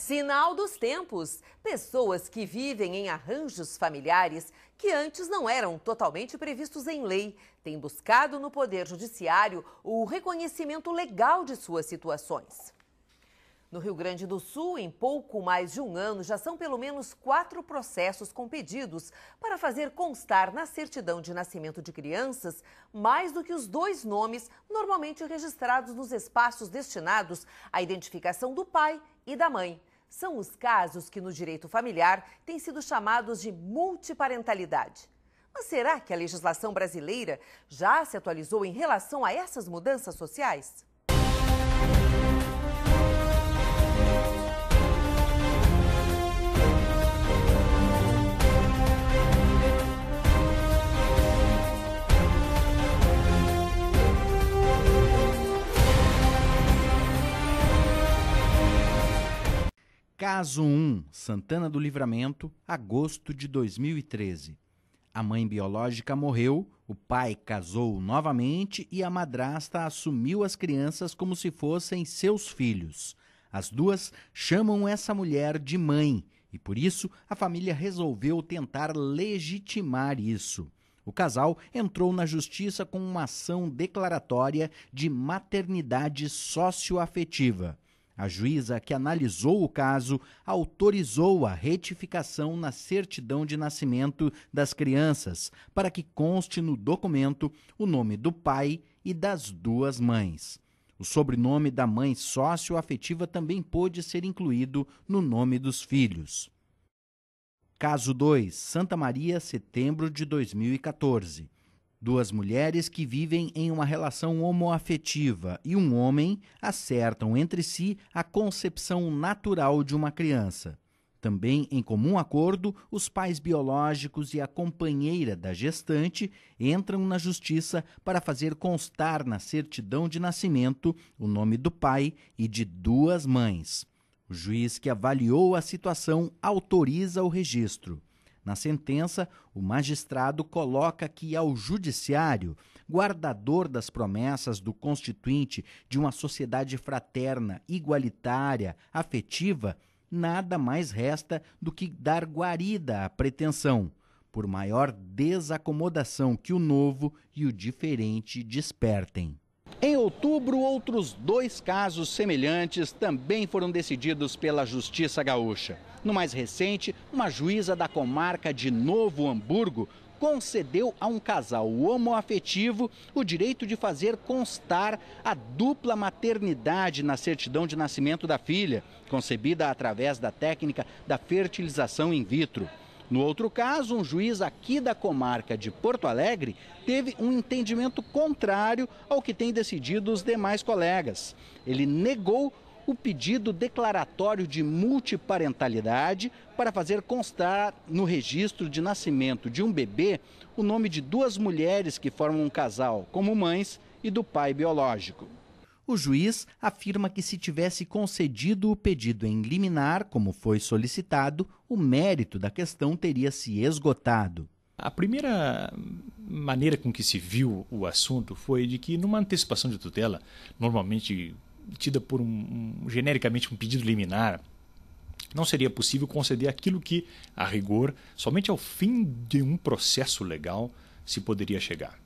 Sinal dos tempos: pessoas que vivem em arranjos familiares que antes não eram totalmente previstos em lei têm buscado no Poder Judiciário o reconhecimento legal de suas situações. No Rio Grande do Sul, em pouco mais de um ano, já são pelo menos quatro processos com pedidos para fazer constar na certidão de nascimento de crianças mais do que os dois nomes normalmente registrados nos espaços destinados à identificação do pai e da mãe são os casos que no direito familiar têm sido chamados de multiparentalidade. Mas será que a legislação brasileira já se atualizou em relação a essas mudanças sociais? Caso 1, Santana do Livramento, agosto de 2013. A mãe biológica morreu, o pai casou novamente e a madrasta assumiu as crianças como se fossem seus filhos. As duas chamam essa mulher de mãe e por isso a família resolveu tentar legitimar isso. O casal entrou na justiça com uma ação declaratória de maternidade socioafetiva a juíza que analisou o caso autorizou a retificação na certidão de nascimento das crianças, para que conste no documento o nome do pai e das duas mães. O sobrenome da mãe sócio-afetiva também pôde ser incluído no nome dos filhos. Caso 2, Santa Maria, setembro de 2014. Duas mulheres que vivem em uma relação homoafetiva e um homem acertam entre si a concepção natural de uma criança. Também em comum acordo, os pais biológicos e a companheira da gestante entram na justiça para fazer constar na certidão de nascimento o nome do pai e de duas mães. O juiz que avaliou a situação autoriza o registro. Na sentença, o magistrado coloca que ao é judiciário, guardador das promessas do constituinte de uma sociedade fraterna, igualitária, afetiva, nada mais resta do que dar guarida à pretensão, por maior desacomodação que o novo e o diferente despertem. Em outubro, outros dois casos semelhantes também foram decididos pela Justiça Gaúcha. No mais recente, uma juíza da comarca de Novo Hamburgo concedeu a um casal homoafetivo o direito de fazer constar a dupla maternidade na certidão de nascimento da filha, concebida através da técnica da fertilização in vitro. No outro caso, um juiz aqui da comarca de Porto Alegre teve um entendimento contrário ao que têm decidido os demais colegas. Ele negou o pedido declaratório de multiparentalidade para fazer constar no registro de nascimento de um bebê o nome de duas mulheres que formam um casal, como mães, e do pai biológico. O juiz afirma que, se tivesse concedido o pedido em liminar, como foi solicitado, o mérito da questão teria se esgotado. A primeira maneira com que se viu o assunto foi de que, numa antecipação de tutela, normalmente tida por um, um genericamente um pedido liminar, não seria possível conceder aquilo que, a rigor, somente ao fim de um processo legal se poderia chegar.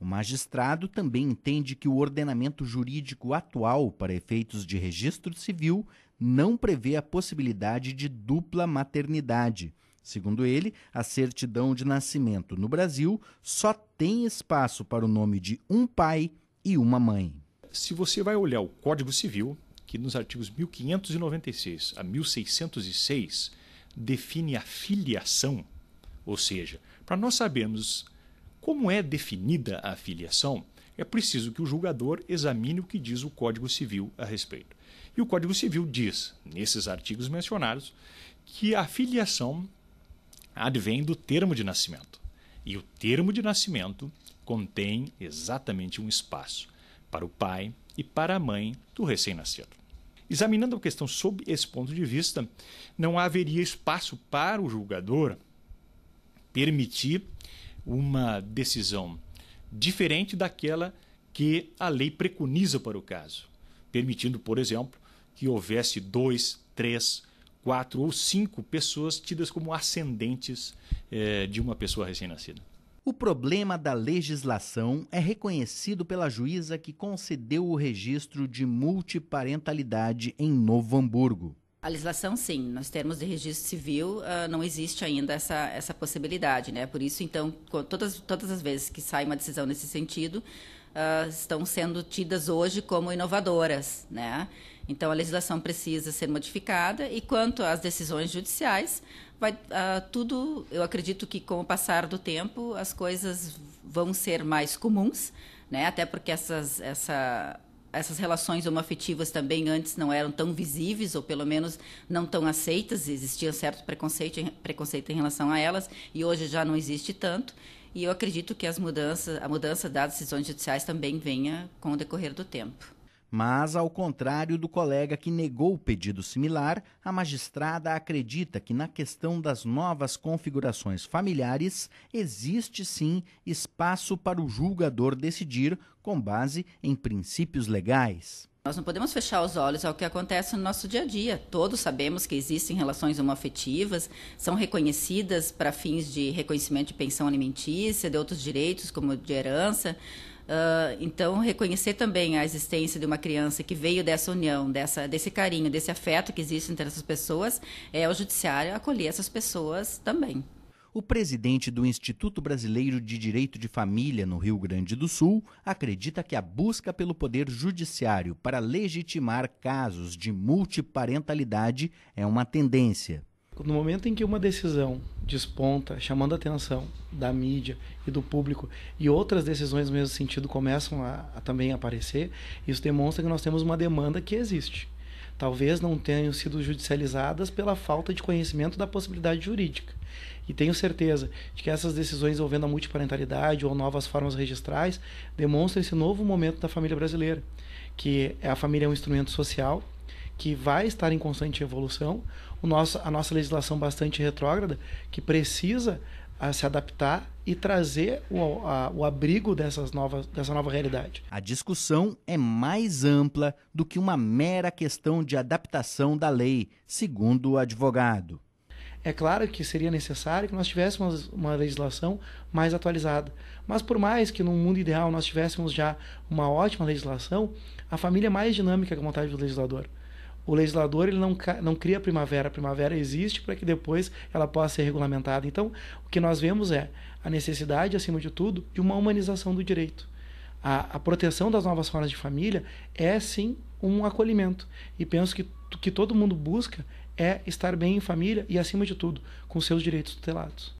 O magistrado também entende que o ordenamento jurídico atual para efeitos de registro civil não prevê a possibilidade de dupla maternidade. Segundo ele, a certidão de nascimento no Brasil só tem espaço para o nome de um pai e uma mãe. Se você vai olhar o Código Civil, que nos artigos 1596 a 1606 define a filiação, ou seja, para nós sabermos como é definida a filiação, é preciso que o julgador examine o que diz o Código Civil a respeito. E o Código Civil diz, nesses artigos mencionados, que a filiação advém do termo de nascimento. E o termo de nascimento contém exatamente um espaço para o pai e para a mãe do recém-nascido. Examinando a questão sob esse ponto de vista, não haveria espaço para o julgador permitir uma decisão diferente daquela que a lei preconiza para o caso, permitindo, por exemplo, que houvesse dois, três, quatro ou cinco pessoas tidas como ascendentes eh, de uma pessoa recém-nascida. O problema da legislação é reconhecido pela juíza que concedeu o registro de multiparentalidade em Novo Hamburgo. A legislação, sim, nós termos de registro civil, uh, não existe ainda essa, essa possibilidade, né? Por isso, então, todas, todas as vezes que sai uma decisão nesse sentido, uh, estão sendo tidas hoje como inovadoras, né? Então, a legislação precisa ser modificada e quanto às decisões judiciais, vai uh, tudo. Eu acredito que com o passar do tempo as coisas vão ser mais comuns, né? Até porque essas essa essas relações homoafetivas também antes não eram tão visíveis, ou pelo menos não tão aceitas, existia certo preconceito, preconceito em relação a elas, e hoje já não existe tanto. E eu acredito que as mudanças, a mudança das decisões judiciais também venha com o decorrer do tempo. Mas, ao contrário do colega que negou o pedido similar, a magistrada acredita que na questão das novas configurações familiares existe sim espaço para o julgador decidir com base em princípios legais. Nós não podemos fechar os olhos ao que acontece no nosso dia a dia. Todos sabemos que existem relações homoafetivas, são reconhecidas para fins de reconhecimento de pensão alimentícia, de outros direitos, como de herança. Uh, então, reconhecer também a existência de uma criança que veio dessa união, dessa, desse carinho, desse afeto que existe entre essas pessoas, é o judiciário acolher essas pessoas também. O presidente do Instituto Brasileiro de Direito de Família no Rio Grande do Sul acredita que a busca pelo poder judiciário para legitimar casos de multiparentalidade é uma tendência no momento em que uma decisão desponta, chamando a atenção da mídia e do público, e outras decisões no mesmo sentido começam a, a também aparecer, isso demonstra que nós temos uma demanda que existe. Talvez não tenham sido judicializadas pela falta de conhecimento da possibilidade jurídica. E tenho certeza de que essas decisões envolvendo a multiparentalidade ou novas formas registrais demonstram esse novo momento da família brasileira, que é a família é um instrumento social que vai estar em constante evolução, o nosso, a nossa legislação bastante retrógrada, que precisa a ah, se adaptar e trazer o, a, o abrigo dessas novas, dessa nova realidade. A discussão é mais ampla do que uma mera questão de adaptação da lei, segundo o advogado. É claro que seria necessário que nós tivéssemos uma legislação mais atualizada, mas por mais que no mundo ideal nós tivéssemos já uma ótima legislação, a família é mais dinâmica que a vontade do legislador o legislador ele não, não cria a primavera, a primavera existe para que depois ela possa ser regulamentada. Então, o que nós vemos é a necessidade, acima de tudo, de uma humanização do direito. A, a proteção das novas formas de família é sim um acolhimento. E penso que o que todo mundo busca é estar bem em família e, acima de tudo, com seus direitos tutelados.